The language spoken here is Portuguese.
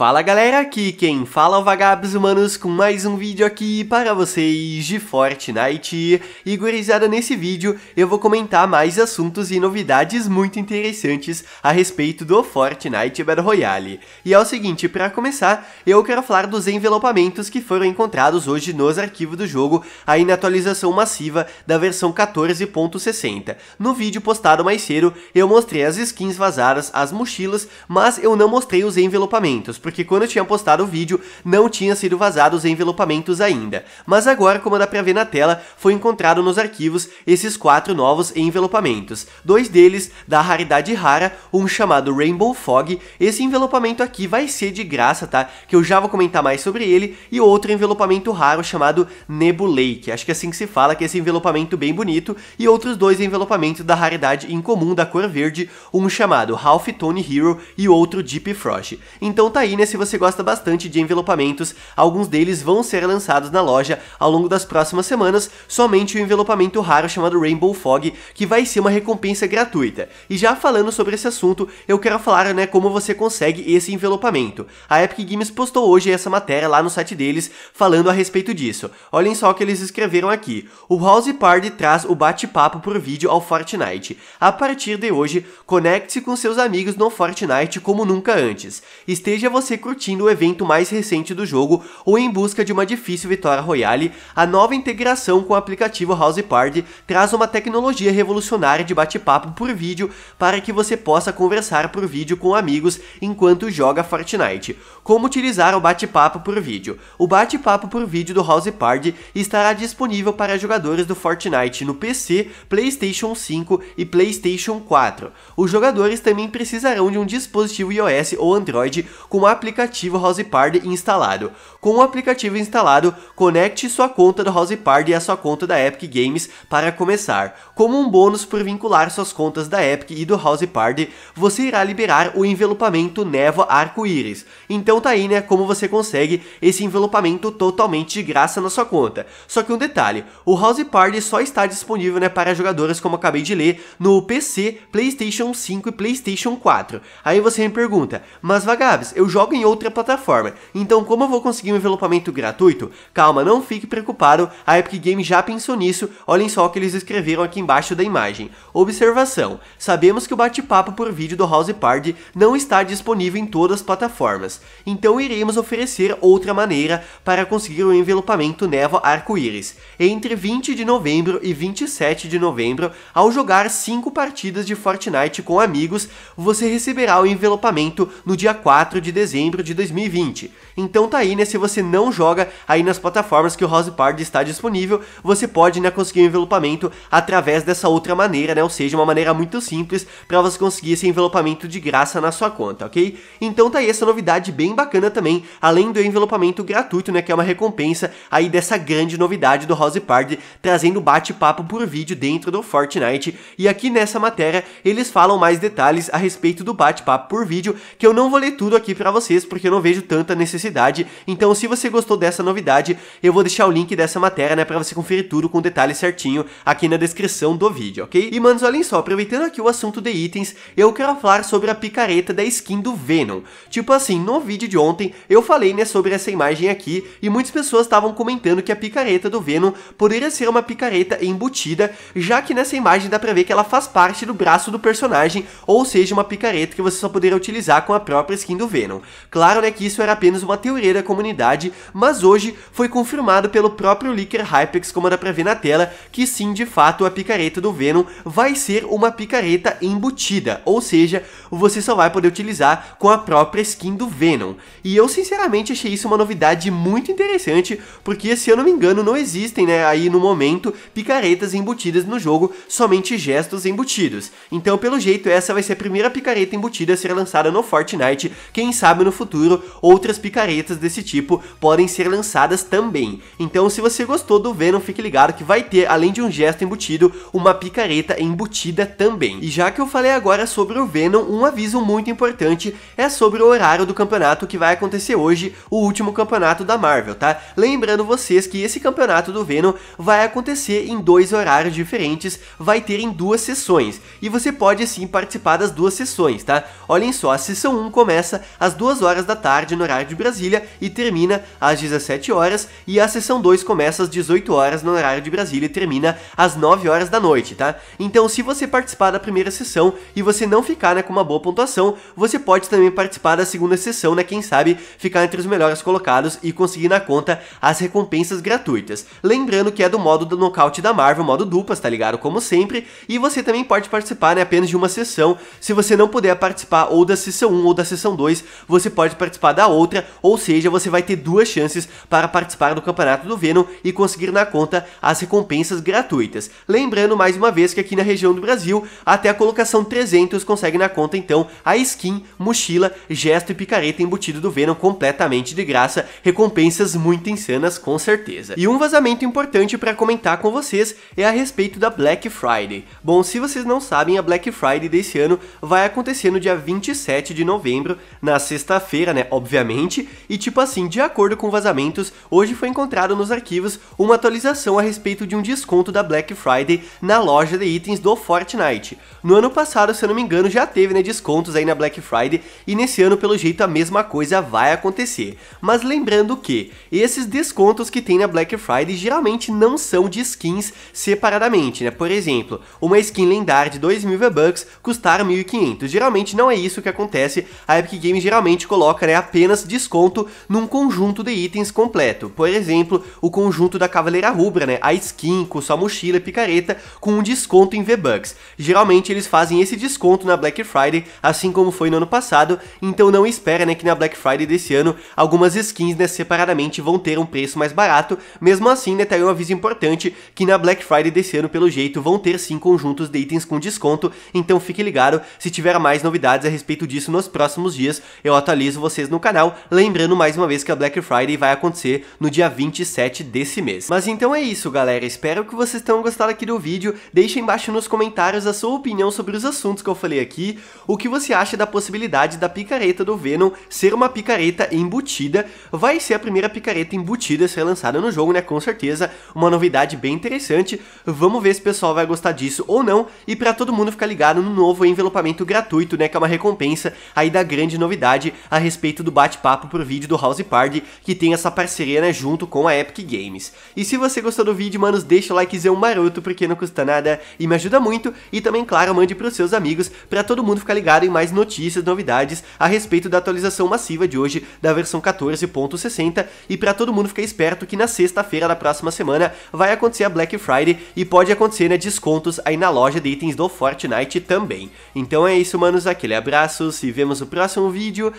Fala galera, aqui quem fala é o Vagabos Humanos com mais um vídeo aqui para vocês de Fortnite. E gurizada, nesse vídeo eu vou comentar mais assuntos e novidades muito interessantes a respeito do Fortnite Battle Royale. E é o seguinte, para começar, eu quero falar dos envelopamentos que foram encontrados hoje nos arquivos do jogo, aí na atualização massiva da versão 14.60. No vídeo postado mais cedo, eu mostrei as skins vazadas, as mochilas, mas eu não mostrei os envelopamentos, porque quando eu tinha postado o vídeo, não tinha sido vazado os envelopamentos ainda. Mas agora, como dá pra ver na tela, foi encontrado nos arquivos esses quatro novos envelopamentos. Dois deles da raridade rara, um chamado Rainbow Fog. Esse envelopamento aqui vai ser de graça, tá? Que eu já vou comentar mais sobre ele. E outro envelopamento raro chamado Nebulake. Acho que é assim que se fala, que é esse envelopamento bem bonito. E outros dois envelopamentos da raridade incomum da cor verde, um chamado Half Tone Hero e outro Deep Frost. Então tá aí, né? se você gosta bastante de envelopamentos, alguns deles vão ser lançados na loja ao longo das próximas semanas, somente o envelopamento raro chamado Rainbow Fog, que vai ser uma recompensa gratuita. E já falando sobre esse assunto, eu quero falar né, como você consegue esse envelopamento. A Epic Games postou hoje essa matéria lá no site deles falando a respeito disso. Olhem só o que eles escreveram aqui. O House Party traz o bate-papo por vídeo ao Fortnite. A partir de hoje, conecte-se com seus amigos no Fortnite como nunca antes. Esteja você você curtindo o evento mais recente do jogo ou em busca de uma difícil vitória royale, a nova integração com o aplicativo House Party traz uma tecnologia revolucionária de bate-papo por vídeo para que você possa conversar por vídeo com amigos enquanto joga Fortnite. Como utilizar o bate-papo por vídeo? O bate-papo por vídeo do House Party estará disponível para jogadores do Fortnite no PC, PlayStation 5 e PlayStation 4. Os jogadores também precisarão de um dispositivo iOS ou Android com uma aplicativo House Party instalado. Com o aplicativo instalado, conecte sua conta do House Party à sua conta da Epic Games para começar. Como um bônus por vincular suas contas da Epic e do House Party, você irá liberar o envelopamento Névoa Arco-Íris. Então tá aí, né, como você consegue esse envelopamento totalmente de graça na sua conta. Só que um detalhe, o House Party só está disponível né, para jogadores, como acabei de ler, no PC, Playstation 5 e Playstation 4. Aí você me pergunta, mas Vagabes, eu jogo jogo em outra plataforma. Então, como eu vou conseguir um envelopamento gratuito? Calma, não fique preocupado, a Epic Games já pensou nisso, olhem só o que eles escreveram aqui embaixo da imagem. Observação, sabemos que o bate-papo por vídeo do House Party não está disponível em todas as plataformas, então iremos oferecer outra maneira para conseguir o um envelopamento névoa arco-íris, entre 20 de novembro e 27 de novembro, ao jogar 5 partidas de Fortnite com amigos, você receberá o envelopamento no dia 4 de dezembro dezembro de 2020. Então tá aí, né? Se você não joga aí nas plataformas que o House Party está disponível, você pode né, conseguir o um envelopamento através dessa outra maneira, né? Ou seja, uma maneira muito simples para você conseguir esse envelopamento de graça na sua conta, ok? Então tá aí essa novidade bem bacana também, além do envelopamento gratuito, né? Que é uma recompensa aí dessa grande novidade do House Party, trazendo bate-papo por vídeo dentro do Fortnite. E aqui nessa matéria eles falam mais detalhes a respeito do bate-papo por vídeo, que eu não vou ler tudo aqui para você vocês, porque eu não vejo tanta necessidade. Então, se você gostou dessa novidade, eu vou deixar o link dessa matéria, né, você conferir tudo com detalhe certinho aqui na descrição do vídeo, ok? E, manos, olhem só, aproveitando aqui o assunto de itens, eu quero falar sobre a picareta da skin do Venom. Tipo assim, no vídeo de ontem, eu falei, né, sobre essa imagem aqui, e muitas pessoas estavam comentando que a picareta do Venom poderia ser uma picareta embutida, já que nessa imagem dá pra ver que ela faz parte do braço do personagem, ou seja, uma picareta que você só poderia utilizar com a própria skin do Venom. Claro né, que isso era apenas uma teoria da comunidade, mas hoje foi confirmado pelo próprio leaker Hypex, como dá pra ver na tela, que sim, de fato, a picareta do Venom vai ser uma picareta embutida, ou seja, você só vai poder utilizar com a própria skin do Venom. E eu sinceramente achei isso uma novidade muito interessante, porque se eu não me engano não existem né, aí no momento picaretas embutidas no jogo, somente gestos embutidos. Então pelo jeito essa vai ser a primeira picareta embutida a ser lançada no Fortnite, quem sabe sabe no futuro outras picaretas desse tipo podem ser lançadas também. Então se você gostou do Venom, fique ligado que vai ter, além de um gesto embutido, uma picareta embutida também. E já que eu falei agora sobre o Venom, um aviso muito importante é sobre o horário do campeonato que vai acontecer hoje, o último campeonato da Marvel, tá? Lembrando vocês que esse campeonato do Venom vai acontecer em dois horários diferentes, vai ter em duas sessões, e você pode sim participar das duas sessões, tá? Olhem só, a sessão 1 começa às duas 2 horas da tarde no horário de Brasília e termina às 17 horas e a sessão 2 começa às 18 horas no horário de Brasília e termina às 9 horas da noite, tá? Então, se você participar da primeira sessão e você não ficar né, com uma boa pontuação, você pode também participar da segunda sessão, né? Quem sabe ficar entre os melhores colocados e conseguir na conta as recompensas gratuitas. Lembrando que é do modo do nocaute da Marvel, modo duplas, tá ligado? Como sempre. E você também pode participar né, apenas de uma sessão. Se você não puder participar ou da sessão 1 ou da sessão 2, você pode participar da outra, ou seja, você vai ter duas chances para participar do Campeonato do Venom e conseguir na conta as recompensas gratuitas. Lembrando mais uma vez que aqui na região do Brasil, até a colocação 300 consegue na conta então a skin, mochila, gesto e picareta embutido do Venom completamente de graça, recompensas muito insanas com certeza. E um vazamento importante para comentar com vocês é a respeito da Black Friday. Bom, se vocês não sabem, a Black Friday desse ano vai acontecer no dia 27 de novembro, na sexta sexta-feira, né, obviamente, e tipo assim, de acordo com vazamentos, hoje foi encontrado nos arquivos uma atualização a respeito de um desconto da Black Friday na loja de itens do Fortnite. No ano passado, se eu não me engano, já teve né, descontos aí na Black Friday e nesse ano, pelo jeito, a mesma coisa vai acontecer. Mas lembrando que esses descontos que tem na Black Friday geralmente não são de skins separadamente, né? Por exemplo, uma skin lendária de 2.000 V-Bucks custar 1.500. Geralmente não é isso que acontece, a Epic Games geralmente geralmente coloca né, apenas desconto num conjunto de itens completo. Por exemplo, o conjunto da Cavaleira Rubra, né, a skin com sua mochila e picareta, com um desconto em V-Bucks. Geralmente eles fazem esse desconto na Black Friday, assim como foi no ano passado, então não espera né, que na Black Friday desse ano algumas skins né, separadamente vão ter um preço mais barato, mesmo assim né, tá aí um aviso importante que na Black Friday desse ano pelo jeito vão ter sim conjuntos de itens com desconto, então fique ligado, se tiver mais novidades a respeito disso nos próximos dias, eu atualizo vocês no canal, lembrando mais uma vez que a Black Friday vai acontecer no dia 27 desse mês. Mas então é isso, galera. Espero que vocês tenham gostado aqui do vídeo. Deixem embaixo nos comentários a sua opinião sobre os assuntos que eu falei aqui, o que você acha da possibilidade da picareta do Venom ser uma picareta embutida. Vai ser a primeira picareta embutida a ser lançada no jogo, né? Com certeza, uma novidade bem interessante. Vamos ver se o pessoal vai gostar disso ou não. E para todo mundo ficar ligado no novo envelopamento gratuito, né? Que é uma recompensa aí da grande novidade a respeito do bate-papo pro vídeo do House Party, que tem essa parceria, né, junto com a Epic Games. E se você gostou do vídeo, manos, deixa o likezão maroto, porque não custa nada e me ajuda muito. E também, claro, mande pros seus amigos, para todo mundo ficar ligado em mais notícias, novidades a respeito da atualização massiva de hoje da versão 14.60 e para todo mundo ficar esperto que na sexta-feira da próxima semana vai acontecer a Black Friday e pode acontecer, né, descontos aí na loja de itens do Fortnite também. Então é isso, manos, aquele abraço, se vemos no próximo vídeo